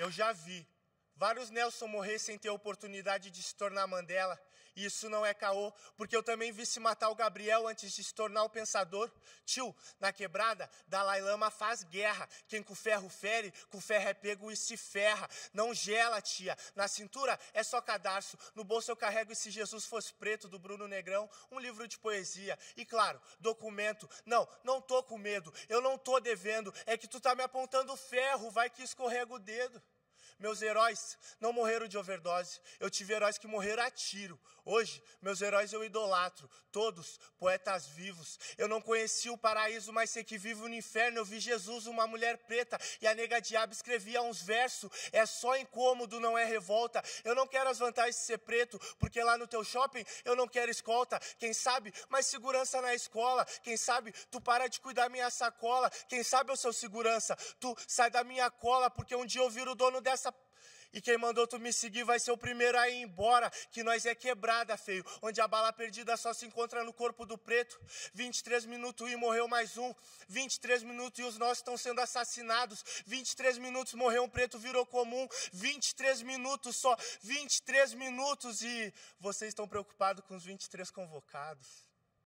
Eu já vi. Vários Nelson morrer sem ter a oportunidade de se tornar Mandela. E isso não é caô, porque eu também vi se matar o Gabriel antes de se tornar o pensador. Tio, na quebrada, Dalai Lama faz guerra. Quem com ferro fere, com ferro é pego e se ferra. Não gela, tia. Na cintura é só cadarço. No bolso eu carrego E Se Jesus Fosse Preto, do Bruno Negrão, um livro de poesia. E claro, documento. Não, não tô com medo. Eu não tô devendo. É que tu tá me apontando ferro, vai que escorrega o dedo. Meus heróis não morreram de overdose. Eu tive heróis que morreram a tiro. Hoje, meus heróis eu idolatro. Todos poetas vivos. Eu não conheci o paraíso, mas sei que vivo no inferno. Eu vi Jesus, uma mulher preta, e a nega diabo escrevia uns versos. É só incômodo, não é revolta. Eu não quero as vantagens de ser preto, porque lá no teu shopping eu não quero escolta. Quem sabe mais segurança na escola. Quem sabe tu para de cuidar minha sacola. Quem sabe o seu segurança. Tu sai da minha cola, porque um dia eu viro o dono dessa essa e quem mandou tu me seguir vai ser o primeiro a ir embora, que nós é quebrada, feio. Onde a bala perdida só se encontra no corpo do preto. 23 minutos e morreu mais um. 23 minutos e os nossos estão sendo assassinados. 23 minutos morreu um preto, virou comum. 23 minutos só. 23 minutos e vocês estão preocupados com os 23 convocados.